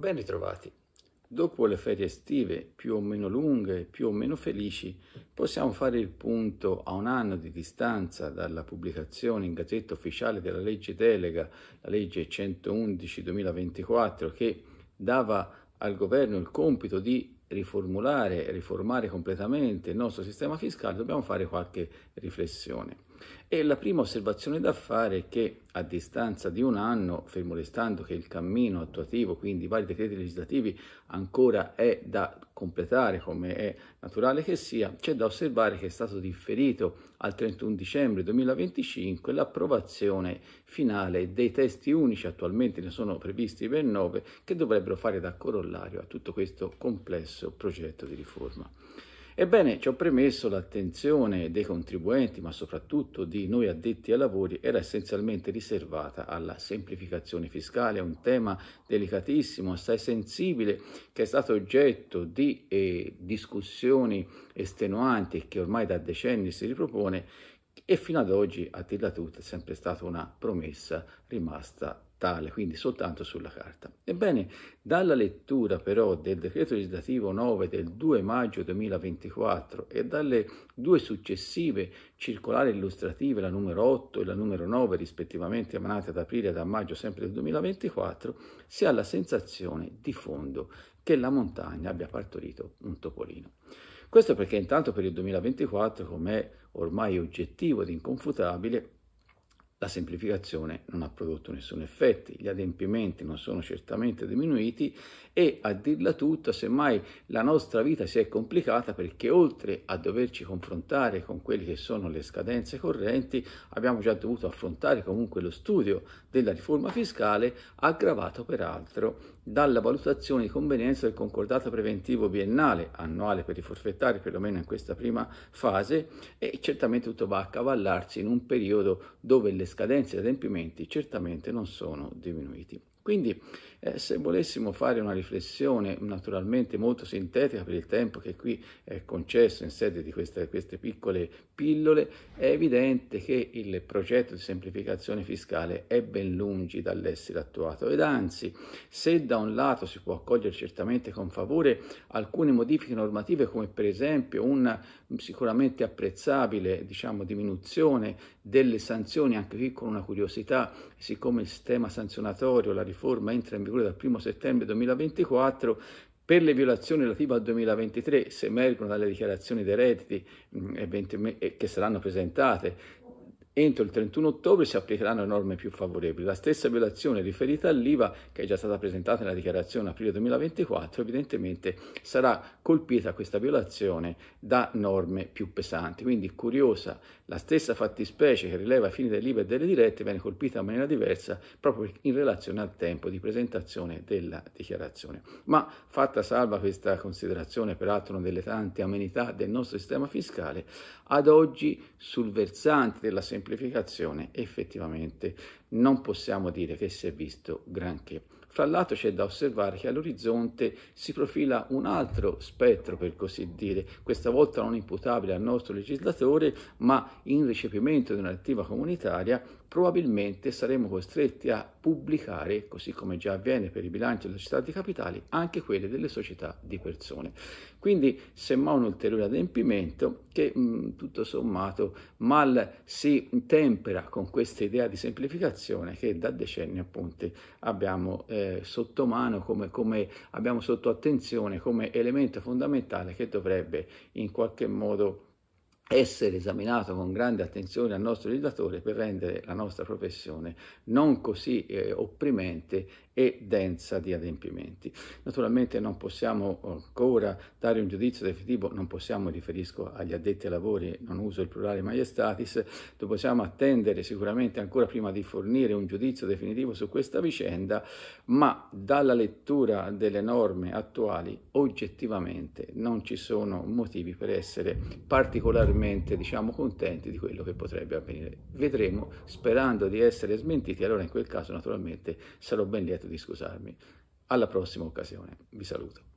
Ben ritrovati. Dopo le ferie estive più o meno lunghe, più o meno felici, possiamo fare il punto a un anno di distanza dalla pubblicazione in Gazzetta Ufficiale della legge delega, la legge 111-2024, che dava al governo il compito di riformulare e riformare completamente il nostro sistema fiscale, dobbiamo fare qualche riflessione. E la prima osservazione da fare è che a distanza di un anno, fermo restando che il cammino attuativo, quindi vari decreti legislativi, ancora è da completare come è naturale che sia, c'è da osservare che è stato differito al 31 dicembre 2025 l'approvazione finale dei testi unici, attualmente ne sono previsti ben 9, che dovrebbero fare da corollario a tutto questo complesso progetto di riforma. Ebbene, ciò premesso, l'attenzione dei contribuenti, ma soprattutto di noi addetti ai lavori, era essenzialmente riservata alla semplificazione fiscale, un tema delicatissimo, assai sensibile, che è stato oggetto di eh, discussioni estenuanti e che ormai da decenni si ripropone e fino ad oggi, a dirla tutta, è sempre stata una promessa rimasta tale, quindi soltanto sulla carta. Ebbene, dalla lettura però del decreto legislativo 9 del 2 maggio 2024 e dalle due successive circolari illustrative, la numero 8 e la numero 9 rispettivamente emanate ad aprile e da maggio sempre del 2024, si ha la sensazione di fondo che la montagna abbia partorito un topolino. Questo perché intanto per il 2024, come è ormai oggettivo ed inconfutabile, la semplificazione non ha prodotto nessun effetto, gli adempimenti non sono certamente diminuiti e a dirla tutta, semmai la nostra vita si è complicata perché oltre a doverci confrontare con quelle che sono le scadenze correnti, abbiamo già dovuto affrontare comunque lo studio della riforma fiscale aggravato peraltro dalla valutazione di convenienza del concordato preventivo biennale, annuale per i forfettari, perlomeno in questa prima fase, e certamente tutto va a cavallarsi in un periodo dove le scadenze e gli adempimenti certamente non sono diminuiti. Quindi eh, se volessimo fare una riflessione naturalmente molto sintetica per il tempo che qui è concesso in sede di queste, queste piccole pillole, è evidente che il progetto di semplificazione fiscale è ben lungi dall'essere attuato ed anzi se da un lato si può accogliere certamente con favore alcune modifiche normative come per esempio una sicuramente apprezzabile diciamo, diminuzione delle sanzioni, anche qui con una curiosità, siccome il sistema sanzionatorio, la riforma riforma entra in vigore dal 1 settembre 2024, per le violazioni relative al 2023, se emergono dalle dichiarazioni dei redditi mm, eh, che saranno presentate, Entro il 31 ottobre si applicheranno norme più favorevoli. La stessa violazione riferita all'IVA, che è già stata presentata nella dichiarazione aprile 2024, evidentemente sarà colpita questa violazione da norme più pesanti. Quindi curiosa, la stessa fattispecie che rileva i fini dell'IVA e delle dirette viene colpita in maniera diversa proprio in relazione al tempo di presentazione della dichiarazione. Ma fatta salva questa considerazione, peraltro una delle tante amenità del nostro sistema fiscale, ad oggi sul versante della semplificazione semplificazione effettivamente non possiamo dire che si è visto granché. Fra l'altro c'è da osservare che all'orizzonte si profila un altro spettro, per così dire, questa volta non imputabile al nostro legislatore, ma in ricepimento di una direttiva comunitaria probabilmente saremo costretti a pubblicare, così come già avviene per i bilanci delle società di capitali, anche quelle delle società di persone. Quindi semmai un ulteriore adempimento che mh, mm, tutto sommato mal si tempera con questa idea di semplificazione che da decenni appunto abbiamo eh, sotto mano, come, come abbiamo sotto attenzione, come elemento fondamentale che dovrebbe in qualche modo essere esaminato con grande attenzione al nostro legislatore per rendere la nostra professione non così eh, opprimente e densa di adempimenti. Naturalmente non possiamo ancora dare un giudizio definitivo, non possiamo, riferisco agli addetti ai lavori, non uso il plurale maiestatis, possiamo attendere sicuramente ancora prima di fornire un giudizio definitivo su questa vicenda, ma dalla lettura delle norme attuali oggettivamente non ci sono motivi per essere particolarmente maggiormente diciamo, contenti di quello che potrebbe avvenire. Vedremo, sperando di essere smentiti, allora in quel caso naturalmente sarò ben lieto di scusarmi. Alla prossima occasione, vi saluto.